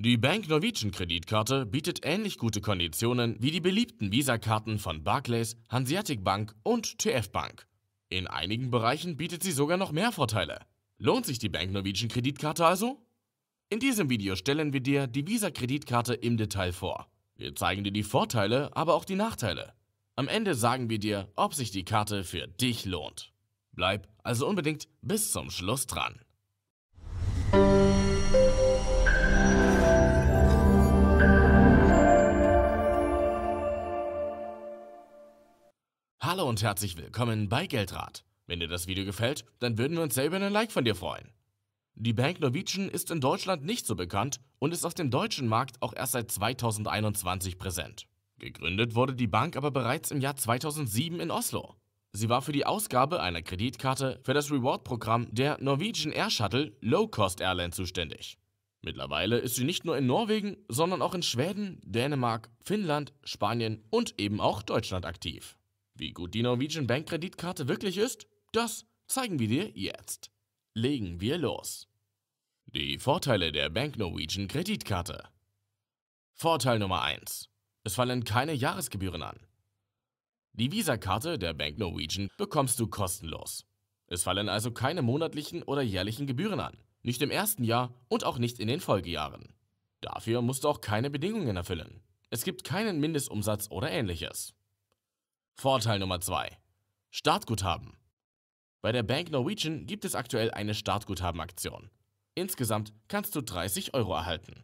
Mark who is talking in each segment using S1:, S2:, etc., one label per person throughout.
S1: Die Bank Norwegian Kreditkarte bietet ähnlich gute Konditionen wie die beliebten Visa-Karten von Barclays, Hanseatic Bank und TF Bank. In einigen Bereichen bietet sie sogar noch mehr Vorteile. Lohnt sich die Bank Norwegian Kreditkarte also? In diesem Video stellen wir dir die Visa Kreditkarte im Detail vor. Wir zeigen dir die Vorteile, aber auch die Nachteile. Am Ende sagen wir dir, ob sich die Karte für dich lohnt. Bleib also unbedingt bis zum Schluss dran. Hallo und herzlich willkommen bei Geldrat. Wenn dir das Video gefällt, dann würden wir uns sehr über ein Like von dir freuen. Die Bank Norwegian ist in Deutschland nicht so bekannt und ist auf dem deutschen Markt auch erst seit 2021 präsent. Gegründet wurde die Bank aber bereits im Jahr 2007 in Oslo. Sie war für die Ausgabe einer Kreditkarte für das Reward-Programm der Norwegian Air Shuttle Low Cost Airline zuständig. Mittlerweile ist sie nicht nur in Norwegen, sondern auch in Schweden, Dänemark, Finnland, Spanien und eben auch Deutschland aktiv. Wie gut die Norwegian Bank Kreditkarte wirklich ist, das zeigen wir dir jetzt. Legen wir los. Die Vorteile der Bank Norwegian Kreditkarte. Vorteil Nummer 1. Es fallen keine Jahresgebühren an. Die Visa-Karte der Bank Norwegian bekommst du kostenlos. Es fallen also keine monatlichen oder jährlichen Gebühren an, nicht im ersten Jahr und auch nicht in den Folgejahren. Dafür musst du auch keine Bedingungen erfüllen. Es gibt keinen Mindestumsatz oder ähnliches. Vorteil Nummer 2. Startguthaben. Bei der Bank Norwegian gibt es aktuell eine Startguthabenaktion. Insgesamt kannst du 30 Euro erhalten.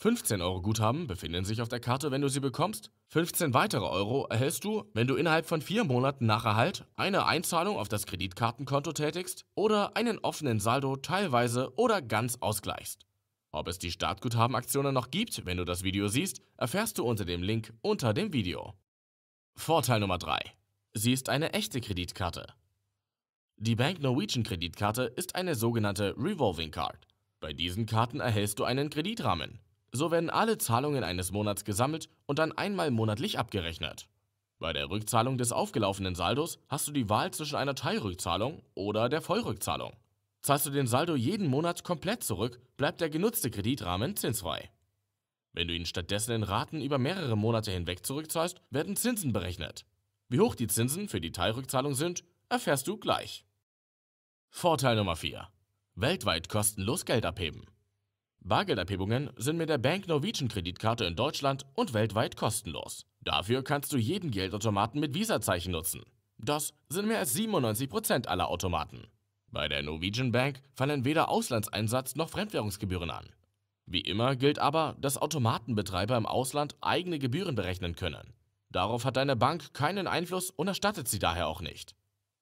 S1: 15 Euro Guthaben befinden sich auf der Karte, wenn du sie bekommst. 15 weitere Euro erhältst du, wenn du innerhalb von vier Monaten nach Erhalt eine Einzahlung auf das Kreditkartenkonto tätigst oder einen offenen Saldo teilweise oder ganz ausgleichst. Ob es die Startguthabenaktionen noch gibt, wenn du das Video siehst, erfährst du unter dem Link unter dem Video. Vorteil Nummer 3. Sie ist eine echte Kreditkarte. Die Bank Norwegian Kreditkarte ist eine sogenannte Revolving Card. Bei diesen Karten erhältst du einen Kreditrahmen. So werden alle Zahlungen eines Monats gesammelt und dann einmal monatlich abgerechnet. Bei der Rückzahlung des aufgelaufenen Saldos hast du die Wahl zwischen einer Teilrückzahlung oder der Vollrückzahlung. Zahlst du den Saldo jeden Monat komplett zurück, bleibt der genutzte Kreditrahmen zinsfrei. Wenn du ihn stattdessen in Raten über mehrere Monate hinweg zurückzahlst, werden Zinsen berechnet. Wie hoch die Zinsen für die Teilrückzahlung sind, erfährst du gleich. Vorteil Nummer 4. Weltweit kostenlos Geld abheben. Bargeldabhebungen sind mit der Bank Norwegian Kreditkarte in Deutschland und weltweit kostenlos. Dafür kannst du jeden Geldautomaten mit Visa-Zeichen nutzen. Das sind mehr als 97% aller Automaten. Bei der Norwegian Bank fallen weder Auslandseinsatz noch Fremdwährungsgebühren an. Wie immer gilt aber, dass Automatenbetreiber im Ausland eigene Gebühren berechnen können. Darauf hat deine Bank keinen Einfluss und erstattet sie daher auch nicht.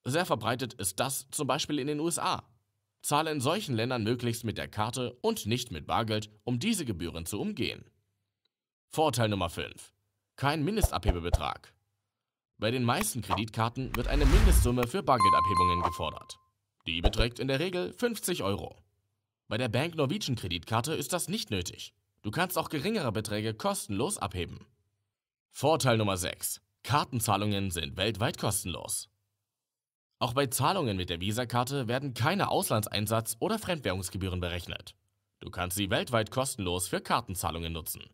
S1: Sehr verbreitet ist das zum Beispiel in den USA. Zahle in solchen Ländern möglichst mit der Karte und nicht mit Bargeld, um diese Gebühren zu umgehen. Vorteil Nummer 5. Kein Mindestabhebebetrag. Bei den meisten Kreditkarten wird eine Mindestsumme für Bargeldabhebungen gefordert. Die beträgt in der Regel 50 Euro. Bei der Bank Norwegian Kreditkarte ist das nicht nötig. Du kannst auch geringere Beträge kostenlos abheben. Vorteil Nummer 6. Kartenzahlungen sind weltweit kostenlos. Auch bei Zahlungen mit der Visa-Karte werden keine Auslandseinsatz- oder Fremdwährungsgebühren berechnet. Du kannst sie weltweit kostenlos für Kartenzahlungen nutzen.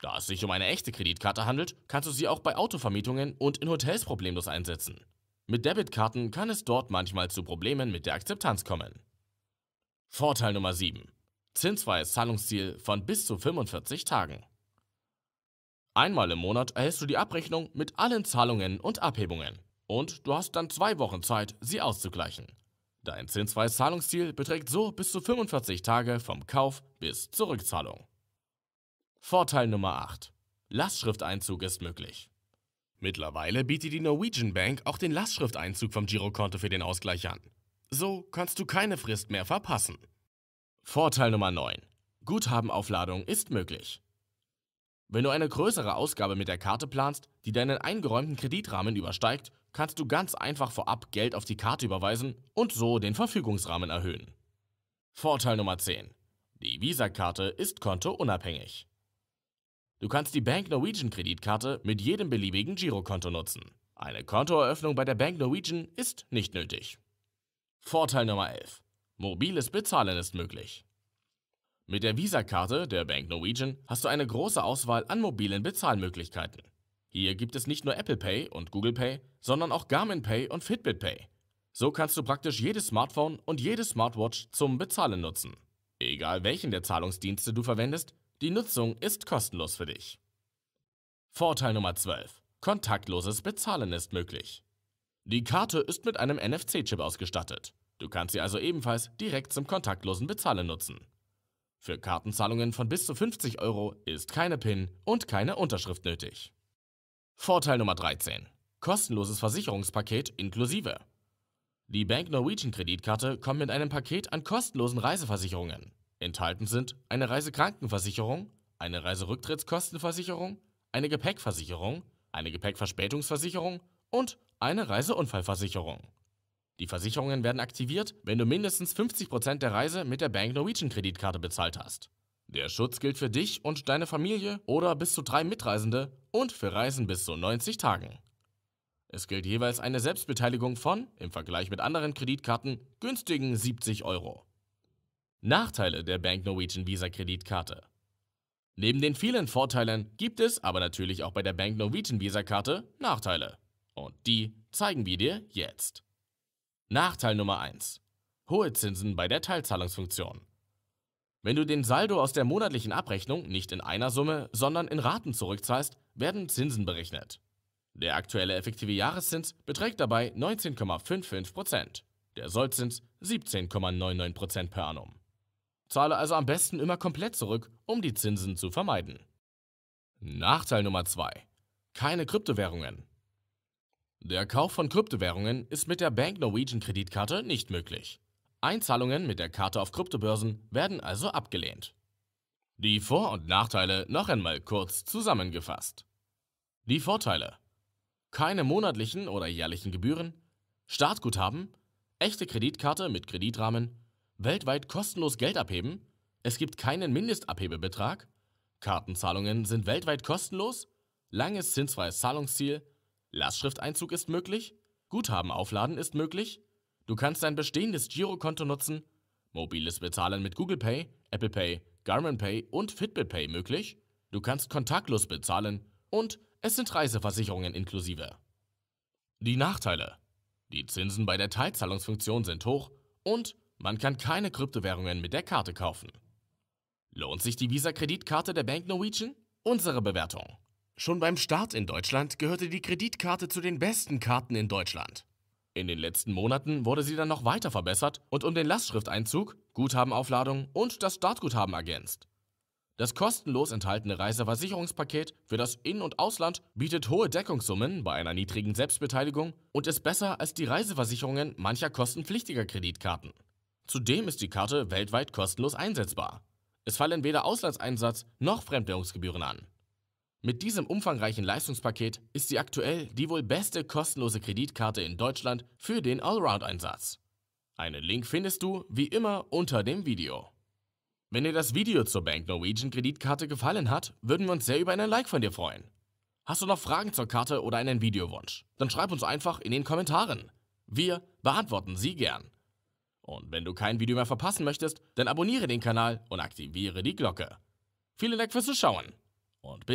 S1: Da es sich um eine echte Kreditkarte handelt, kannst du sie auch bei Autovermietungen und in Hotels problemlos einsetzen. Mit Debitkarten kann es dort manchmal zu Problemen mit der Akzeptanz kommen. Vorteil Nummer 7. Zinsfreies Zahlungsziel von bis zu 45 Tagen. Einmal im Monat erhältst du die Abrechnung mit allen Zahlungen und Abhebungen. Und du hast dann zwei Wochen Zeit, sie auszugleichen. Dein zinsfreies Zahlungsziel beträgt so bis zu 45 Tage vom Kauf bis zur Rückzahlung. Vorteil Nummer 8. Lastschrifteinzug ist möglich. Mittlerweile bietet die Norwegian Bank auch den Lastschrifteinzug vom Girokonto für den Ausgleich an. So kannst du keine Frist mehr verpassen. Vorteil Nummer 9. Guthabenaufladung ist möglich. Wenn du eine größere Ausgabe mit der Karte planst, die deinen eingeräumten Kreditrahmen übersteigt, kannst du ganz einfach vorab Geld auf die Karte überweisen und so den Verfügungsrahmen erhöhen. Vorteil Nummer 10. Die Visa-Karte ist kontounabhängig. Du kannst die Bank Norwegian Kreditkarte mit jedem beliebigen Girokonto nutzen. Eine Kontoeröffnung bei der Bank Norwegian ist nicht nötig. Vorteil Nummer 11. Mobiles Bezahlen ist möglich. Mit der Visa-Karte der Bank Norwegian hast du eine große Auswahl an mobilen Bezahlmöglichkeiten. Hier gibt es nicht nur Apple Pay und Google Pay, sondern auch Garmin Pay und Fitbit Pay. So kannst du praktisch jedes Smartphone und jede Smartwatch zum Bezahlen nutzen. Egal welchen der Zahlungsdienste du verwendest, die Nutzung ist kostenlos für dich. Vorteil Nummer 12. Kontaktloses Bezahlen ist möglich. Die Karte ist mit einem NFC-Chip ausgestattet. Du kannst sie also ebenfalls direkt zum kontaktlosen Bezahlen nutzen. Für Kartenzahlungen von bis zu 50 Euro ist keine PIN und keine Unterschrift nötig. Vorteil Nummer 13. Kostenloses Versicherungspaket inklusive. Die Bank Norwegian Kreditkarte kommt mit einem Paket an kostenlosen Reiseversicherungen. Enthalten sind eine Reisekrankenversicherung, eine Reiserücktrittskostenversicherung, eine Gepäckversicherung, eine Gepäckverspätungsversicherung und eine Reiseunfallversicherung. Die Versicherungen werden aktiviert, wenn du mindestens 50% der Reise mit der Bank Norwegian Kreditkarte bezahlt hast. Der Schutz gilt für dich und deine Familie oder bis zu drei Mitreisende und für Reisen bis zu 90 Tagen. Es gilt jeweils eine Selbstbeteiligung von, im Vergleich mit anderen Kreditkarten, günstigen 70 Euro. Nachteile der Bank Norwegian Visa Kreditkarte. Neben den vielen Vorteilen gibt es aber natürlich auch bei der Bank Norwegian Visa Karte Nachteile. Die zeigen wir dir jetzt. Nachteil Nummer 1. Hohe Zinsen bei der Teilzahlungsfunktion. Wenn du den Saldo aus der monatlichen Abrechnung nicht in einer Summe, sondern in Raten zurückzahlst, werden Zinsen berechnet. Der aktuelle effektive Jahreszins beträgt dabei 19,55%, der Sollzins 17,99% per annum. Zahle also am besten immer komplett zurück, um die Zinsen zu vermeiden. Nachteil Nummer 2. Keine Kryptowährungen. Der Kauf von Kryptowährungen ist mit der Bank Norwegian Kreditkarte nicht möglich. Einzahlungen mit der Karte auf Kryptobörsen werden also abgelehnt. Die Vor- und Nachteile noch einmal kurz zusammengefasst. Die Vorteile. Keine monatlichen oder jährlichen Gebühren, Startguthaben, echte Kreditkarte mit Kreditrahmen, weltweit kostenlos Geld abheben, es gibt keinen Mindestabhebebetrag, Kartenzahlungen sind weltweit kostenlos, langes zinsfreies Zahlungsziel, Lastschrifteinzug ist möglich, Guthaben aufladen ist möglich, du kannst dein bestehendes Girokonto nutzen, mobiles Bezahlen mit Google Pay, Apple Pay, Garmin Pay und Fitbit Pay möglich, du kannst kontaktlos bezahlen und es sind Reiseversicherungen inklusive. Die Nachteile. Die Zinsen bei der Teilzahlungsfunktion sind hoch und man kann keine Kryptowährungen mit der Karte kaufen. Lohnt sich die Visa-Kreditkarte der Bank Norwegian? Unsere Bewertung. Schon beim Start in Deutschland gehörte die Kreditkarte zu den besten Karten in Deutschland. In den letzten Monaten wurde sie dann noch weiter verbessert und um den Lastschrifteinzug, Guthabenaufladung und das Startguthaben ergänzt. Das kostenlos enthaltene Reiseversicherungspaket für das In- und Ausland bietet hohe Deckungssummen bei einer niedrigen Selbstbeteiligung und ist besser als die Reiseversicherungen mancher kostenpflichtiger Kreditkarten. Zudem ist die Karte weltweit kostenlos einsetzbar. Es fallen weder Auslandseinsatz noch Fremdwährungsgebühren an. Mit diesem umfangreichen Leistungspaket ist sie aktuell die wohl beste kostenlose Kreditkarte in Deutschland für den Allround-Einsatz. Einen Link findest du, wie immer, unter dem Video. Wenn dir das Video zur Bank Norwegian Kreditkarte gefallen hat, würden wir uns sehr über einen Like von dir freuen. Hast du noch Fragen zur Karte oder einen Videowunsch? Dann schreib uns einfach in den Kommentaren. Wir beantworten sie gern. Und wenn du kein Video mehr verpassen möchtest, dann abonniere den Kanal und aktiviere die Glocke. Vielen Dank fürs Zuschauen und bis